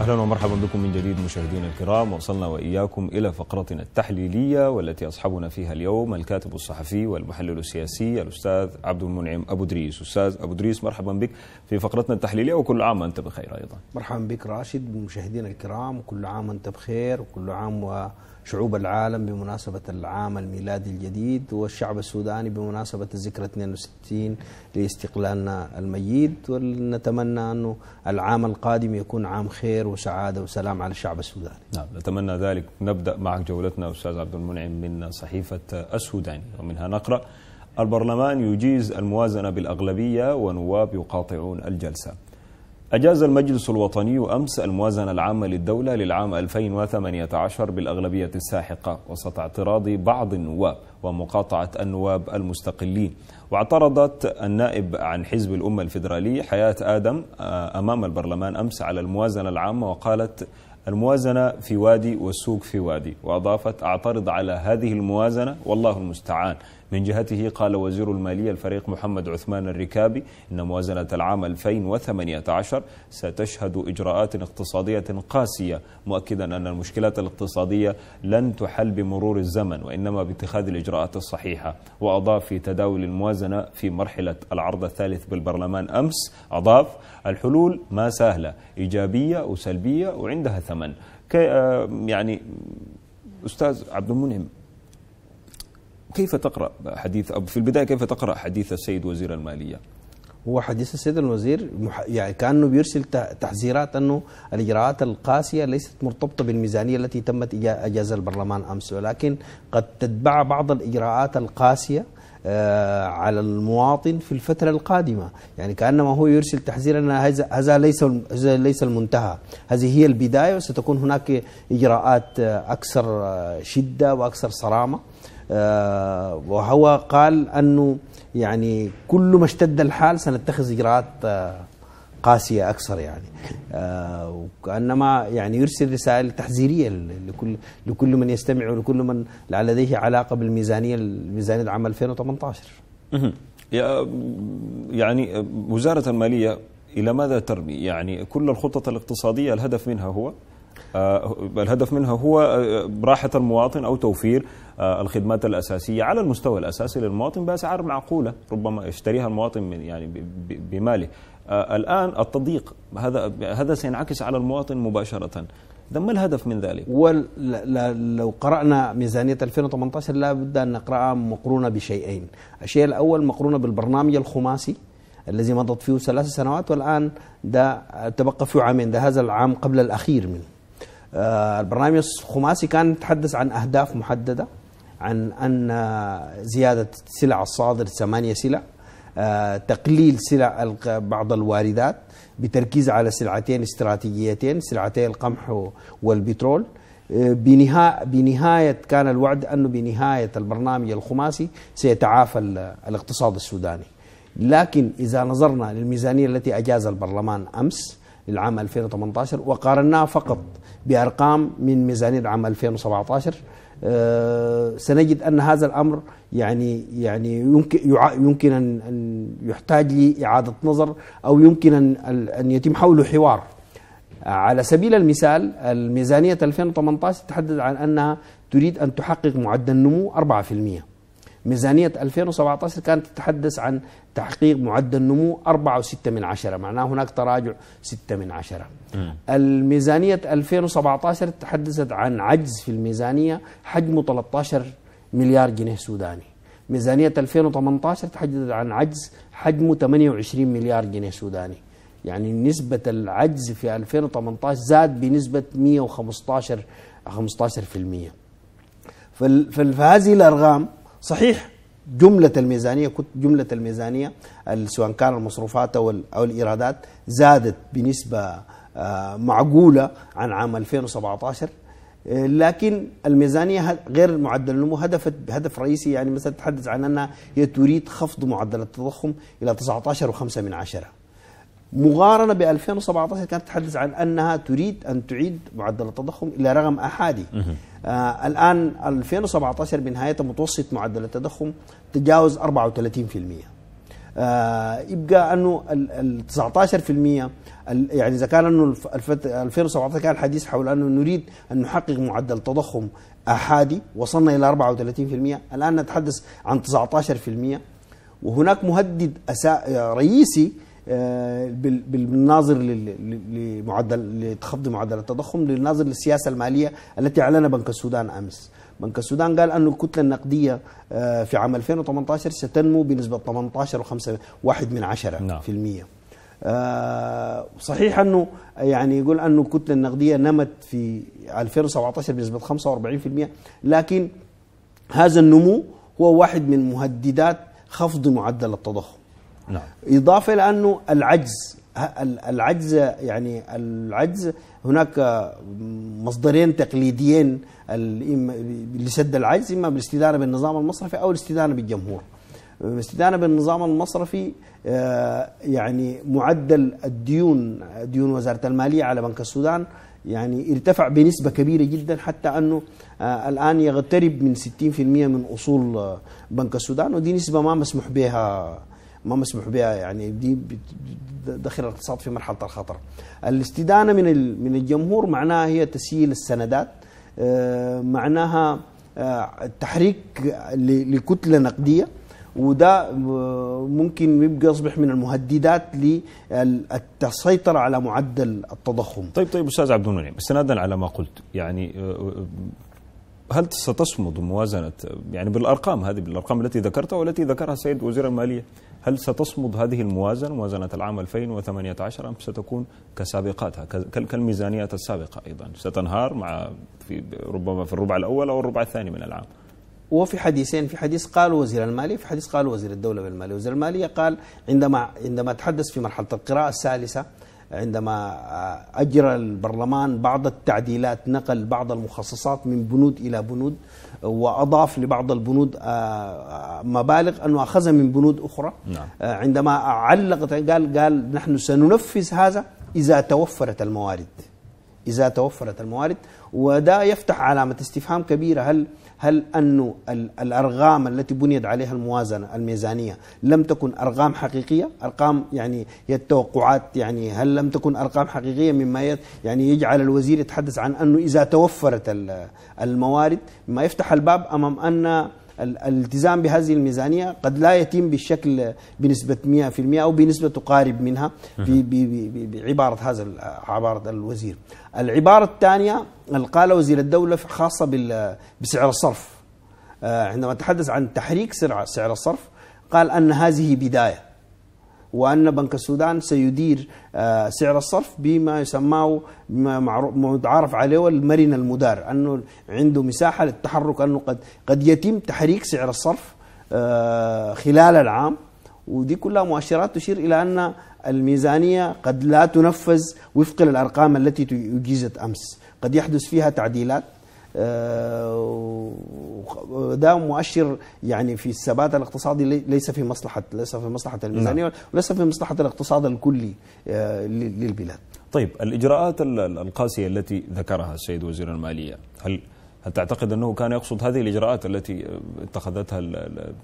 أهلا ومرحبا بكم من جديد مشاهدينا الكرام وصلنا وإياكم إلى فقرتنا التحليلية والتي أصحبنا فيها اليوم الكاتب الصحفي والمحلل السياسي الأستاذ عبد المنعم أبو دريس أستاذ أبو دريس مرحبا بك في فقرتنا التحليلية وكل عام وأنت بخير أيضا مرحبا بك راشد مشاهدينا الكرام كل عام وأنت بخير وكل عام و... شعوب العالم بمناسبة العام الميلادي الجديد والشعب السوداني بمناسبة ذكرى 62 لاستقلالنا المجيد ونتمنى أنه العام القادم يكون عام خير وسعادة وسلام على الشعب السوداني نعم نتمنى ذلك نبدأ معك جولتنا أستاذ عبد المنعم من صحيفة السوداني ومنها نقرأ البرلمان يجيز الموازنة بالأغلبية ونواب يقاطعون الجلسة أجاز المجلس الوطني أمس الموازنة العامة للدولة للعام 2018 بالأغلبية الساحقة وسط اعتراض بعض النواب ومقاطعة النواب المستقلين واعترضت النائب عن حزب الأمة الفيدرالي حياة آدم آه، أمام البرلمان أمس على الموازنة العامة وقالت الموازنة في وادي والسوق في وادي وأضافت أعترض على هذه الموازنة والله المستعان من جهته قال وزير المالية الفريق محمد عثمان الركابي إن موازنة العام 2018 ستشهد إجراءات اقتصادية قاسية مؤكدا أن المشكلات الاقتصادية لن تحل بمرور الزمن وإنما باتخاذ الإجراءات الصحيحة وأضاف في تداول الموازنة في مرحلة العرض الثالث بالبرلمان أمس أضاف الحلول ما سهلة إيجابية وسلبية وعندها ثمن آه، يعني أستاذ عبد المنعم كيف تقرأ حديث أو في البداية كيف تقرأ حديث السيد وزير المالية؟ هو حديث السيد الوزير يعني كانه بيرسل تحذيرات انه الاجراءات القاسيه ليست مرتبطه بالميزانيه التي تمت اجازه البرلمان امس ولكن قد تتبع بعض الاجراءات القاسيه آه، على المواطن في الفترة القادمة يعني كأنما هو يرسل تحذير أن هذا ليس ليس المنتهى هذه هي البداية وستكون هناك إجراءات آه، أكثر آه، شدة وأكثر صرامة آه، وهو قال أنه يعني كل ما اشتد الحال سنتخذ إجراءات آه، قاسية أكثر يعني آه، وكأنما يعني يرسل رسائل تحذيرية لكل لكل من يستمع ولكل من لديه علاقة بالميزانية الميزانية عام 2018 يعني وزارة المالية إلى ماذا ترمي يعني كل الخطط الاقتصادية الهدف منها هو آه، الهدف منها هو آه، راحة المواطن أو توفير آه، الخدمات الأساسية على المستوى الأساسي للمواطن بأسعار معقولة ربما يشتريها المواطن من يعني بماله الآن التضييق هذا هذا سينعكس على المواطن مباشرة ده ما الهدف من ذلك؟ ولو قرأنا ميزانية 2018 لا بد أن نقرأها مقرونة بشيئين الشيء الأول مقرونة بالبرنامج الخماسي الذي مضت فيه ثلاث سنوات والآن ده تبقى فيه عامين ده هذا العام قبل الأخير منه آه، البرنامج الخماسي كان يتحدث عن أهداف محددة عن أن آه، زيادة سلع الصادر ثمانية سلع آه، تقليل سلع بعض الواردات بتركيز على سلعتين استراتيجيتين سلعتي القمح والبترول بنهاية, بنهاية كان الوعد أنه بنهاية البرنامج الخماسي سيتعافى الاقتصاد السوداني لكن إذا نظرنا للميزانية التي أجاز البرلمان أمس للعام 2018 وقارناها فقط بأرقام من ميزانية عام 2017 آه، سنجد أن هذا الأمر يعني يعني يمكن يمكن أن يحتاج لإعادة نظر أو يمكن أن أن يتم حوله حوار على سبيل المثال الميزانية 2018 تحدث عن أنها تريد أن تحقق معدل نمو 4% ميزانية 2017 كانت تتحدث عن تحقيق معدل نمو 4.6 من عشرة معناه هناك تراجع 6 من عشرة م. الميزانية 2017 تحدثت عن عجز في الميزانية حجمه 13 مليار جنيه سوداني ميزانية 2018 تحدثت عن عجز حجمه 28 مليار جنيه سوداني يعني نسبة العجز في 2018 زاد بنسبة 115 15% فهذه الأرقام صحيح جملة الميزانية كنت جملة الميزانية سواء كان المصروفات أو الإيرادات زادت بنسبة آه، معقولة عن عام 2017 آه، لكن الميزانية غير معدل النمو هدفت بهدف رئيسي يعني مثلا تتحدث عن أنها هي تريد خفض معدل التضخم إلى 19.5 من عشرة مقارنة ب 2017 كانت تتحدث عن أنها تريد أن تعيد معدل التضخم إلى رقم أحادي آه الآن 2017 بنهاية متوسط معدل التضخم تجاوز 34% آه يبقى أنه ال 19% يعني إذا كان أنه 2017 كان الحديث حول أنه نريد أن نحقق معدل تضخم أحادي وصلنا إلى 34% الآن نتحدث عن 19% وهناك مهدد رئيسي آه، بالناظر لمعدل لتخفض معدل التضخم للناظر للسياسه الماليه التي اعلنها بنك السودان امس. بنك السودان قال أن الكتلة النقدية آه، في عام 2018 ستنمو بنسبة 18 و5 واحد من عشرة نعم. في المية آه، صحيح أنه يعني يقول أنه الكتلة النقدية نمت في 2017 بنسبة 45% لكن هذا النمو هو واحد من مهددات خفض معدل التضخم نعم. إضافة إلى أنه العجز العجز يعني العجز هناك مصدرين تقليديين لسد العجز إما بالاستدانة بالنظام المصرفي أو الاستدانة بالجمهور الاستدانة بالنظام المصرفي آه، يعني معدل الديون ديون وزارة المالية على بنك السودان يعني ارتفع بنسبة كبيرة جدا حتى أنه آه، الآن يغترب من 60% من أصول آه، بنك السودان ودي نسبة ما مسموح بها ما مسموح بها يعني دي دخل الاقتصاد في مرحله الخطر. الاستدانه من من الجمهور معناها هي تسييل السندات آه، معناها آه، تحريك لكتله نقديه وده آه، ممكن يبقى يصبح من المهددات للسيطرة على معدل التضخم طيب طيب أستاذ عبد المنعم استنادا على ما قلت يعني هل ستصمد موازنة يعني بالأرقام هذه بالأرقام التي ذكرتها والتي ذكرها السيد وزير المالية هل ستصمد هذه الموازنة موازنة العام 2018 أم ستكون كسابقاتها كالميزانيات السابقة أيضا ستنهار مع في ربما في الربع الأول أو الربع الثاني من العام وفي حديثين في حديث قال وزير المالية في حديث قال وزير الدولة بالمالية وزير المالية قال عندما عندما تحدث في مرحلة القراءة الثالثة عندما أجرى البرلمان بعض التعديلات نقل بعض المخصصات من بنود إلى بنود وأضاف لبعض البنود آه، آه، مبالغ أنه أخذها من بنود أخرى نعم. آه، عندما علق قال قال نحن سننفذ هذا إذا توفرت الموارد إذا توفرت الموارد وده يفتح علامة استفهام كبيرة هل هل أن الأرقام التي بنيت عليها الموازنة الميزانية لم تكن أرقام حقيقية أرقام يعني هي التوقعات يعني هل لم تكن أرقام حقيقية مما يعني يجعل الوزير يتحدث عن أنه إذا توفرت الموارد ما يفتح الباب أمام أن الالتزام بهذه الميزانية قد لا يتم بالشكل بنسبة 100% أو بنسبة تقارب منها بعبارة هذا عبارة الوزير العبارة الثانية قال وزير الدولة خاصة بسعر الصرف آه، عندما تحدث عن تحريك سعر الصرف قال أن هذه بداية وأن بنك السودان سيدير آه، سعر الصرف بما يسماه متعارف عليه المرن المدار أنه عنده مساحة للتحرك أنه قد قد يتم تحريك سعر الصرف آه، خلال العام ودي كلها مؤشرات تشير إلى أن الميزانية قد لا تنفذ وفق للأرقام التي أجيزت أمس قد يحدث فيها تعديلات آه، ده مؤشر يعني في الثبات الاقتصادي ليس في مصلحة ليس في مصلحة الميزانية نعم. وليس في مصلحة الاقتصاد الكلي آه، للبلاد طيب الإجراءات القاسية التي ذكرها السيد وزير المالية هل هل تعتقد أنه كان يقصد هذه الإجراءات التي اتخذتها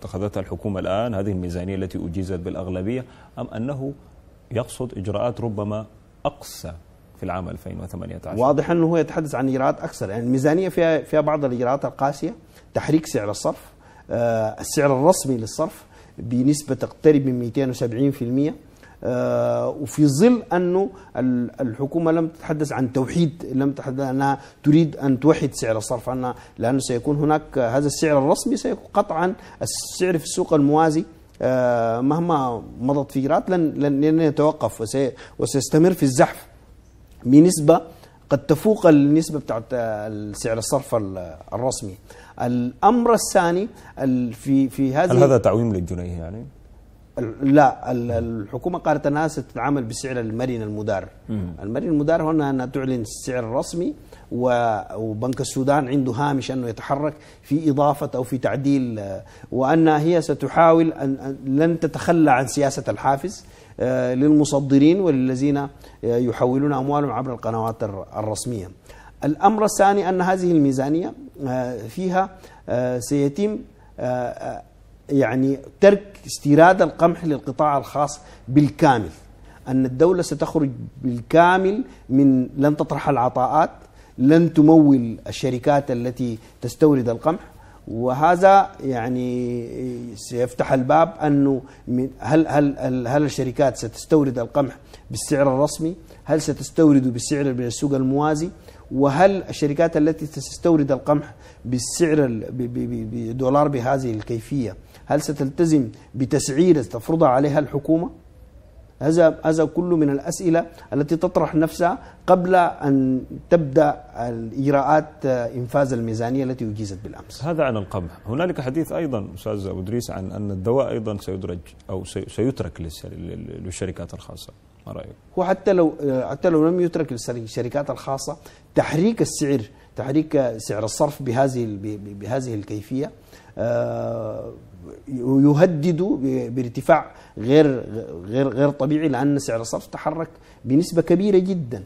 اتخذتها الحكومة الآن هذه الميزانية التي أجيزت بالأغلبية أم أنه يقصد إجراءات ربما أقسى في العام 2018 واضح انه هو يتحدث عن اجراءات اكثر يعني الميزانيه فيها فيها بعض الاجراءات القاسيه تحريك سعر الصرف آه السعر الرسمي للصرف بنسبه تقترب من 270% آه، وفي ظل انه الحكومه لم تتحدث عن توحيد لم تتحدث انها تريد ان توحد سعر الصرف عنها لانه سيكون هناك هذا السعر الرسمي سيكون قطعا السعر في السوق الموازي آه، مهما مضت فجرات لن لن يتوقف وسيستمر في الزحف بنسبة قد تفوق النسبة بتاعت سعر الصرف الرسمي الأمر الثاني في في هذه هل هذا تعويم للجنيه يعني؟ لا الحكومة قالت أنها ستتعامل بسعر المرن المدار المرن المدار هنا أنها تعلن السعر الرسمي وبنك السودان عنده هامش أنه يتحرك في إضافة أو في تعديل آه، وأنها هي ستحاول أن لن تتخلى عن سياسة الحافز آه، للمصدرين وللذين آه، يحولون أموالهم عبر القنوات الرسمية الأمر الثاني أن هذه الميزانية فيها سيتم يعني ترك استيراد القمح للقطاع الخاص بالكامل أن الدولة ستخرج بالكامل من لن تطرح العطاءات لن تمول الشركات التي تستورد القمح وهذا يعني سيفتح الباب انه من هل هل هل, هل الشركات ستستورد القمح بالسعر الرسمي؟ هل ستستورد بالسعر من السوق الموازي؟ وهل الشركات التي ستستورد القمح بالسعر بدولار بهذه الكيفية هل ستلتزم بتسعير تفرضها عليها الحكومة؟ هذا هذا كله من الأسئلة التي تطرح نفسها قبل أن تبدأ الإجراءات آه، إنفاذ الميزانية التي أجيزت بالأمس هذا عن القمح هنالك حديث أيضا أستاذ أبو ادريس عن أن الدواء أيضا سيدرج أو سيترك للشركات الخاصة ما رايك؟ هو حتى لو حتى لو لم يترك للشركات الخاصه تحريك السعر تحريك سعر الصرف بهذه بهذه الكيفيه آه، يهدد بارتفاع غير غير غير طبيعي لان سعر الصرف تحرك بنسبه كبيره جدا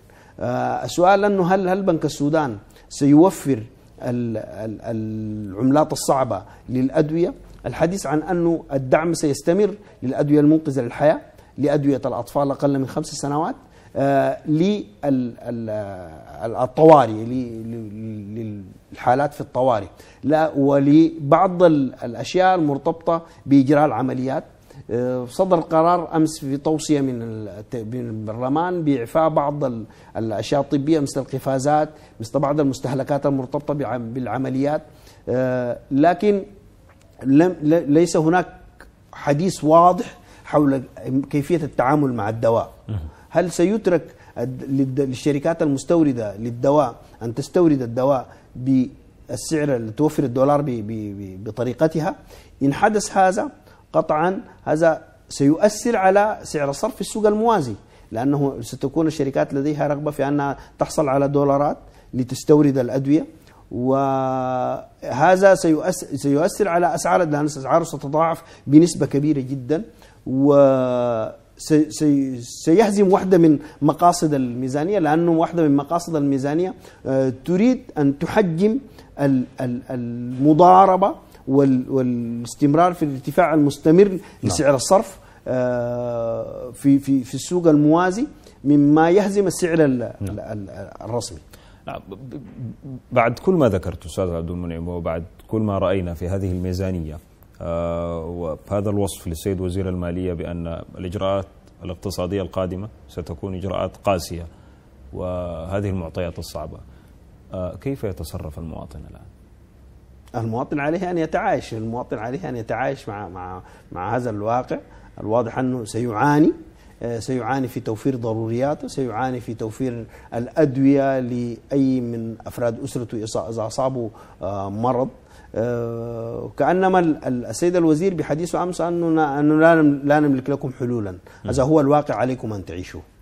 السؤال آه، انه هل هل بنك السودان سيوفر العملات الصعبه للادويه الحديث عن انه الدعم سيستمر للادويه المنقذه للحياه لأدوية الأطفال أقل من خمس سنوات آه، للطوارئ للحالات في الطوارئ لا ولبعض الأشياء المرتبطة بإجراء العمليات آه، صدر قرار امس في توصيه من البرلمان باعفاء بعض الاشياء الطبيه مثل القفازات مثل بعض المستهلكات المرتبطه بالعمليات آه، لكن لم ليس هناك حديث واضح حول كيفية التعامل مع الدواء هل سيترك للشركات المستوردة للدواء أن تستورد الدواء بالسعر اللي توفر الدولار بطريقتها إن حدث هذا قطعا هذا سيؤثر على سعر الصرف في السوق الموازي لأنه ستكون الشركات لديها رغبة في أنها تحصل على دولارات لتستورد الأدوية وهذا سيؤثر على أسعار لأن أسعاره ستتضاعف بنسبة كبيرة جدا سيهزم واحدة من مقاصد الميزانية لأنه واحدة من مقاصد الميزانية آه، تريد أن تحجم المضاربة والاستمرار في الارتفاع المستمر نعم. لسعر الصرف آه، في في في السوق الموازي مما يهزم السعر نعم. الرسمي نعم. بعد كل ما ذكرت استاذ عبد المنعم وبعد كل ما راينا في هذه الميزانيه آه، وهذا الوصف للسيد وزير المالية بأن الإجراءات الاقتصادية القادمة ستكون إجراءات قاسية وهذه المعطيات الصعبة آه، كيف يتصرف المواطن الآن؟ المواطن عليه أن يتعايش المواطن عليه أن يتعايش مع, مع, مع هذا الواقع الواضح أنه سيعاني آه، سيعاني في توفير ضرورياته سيعاني في توفير الأدوية لأي من أفراد أسرته إذا أصابه مرض آه، كانما السيد الوزير بحديثه امس انه لا نملك لكم حلولا هذا هو الواقع عليكم ان تعيشوه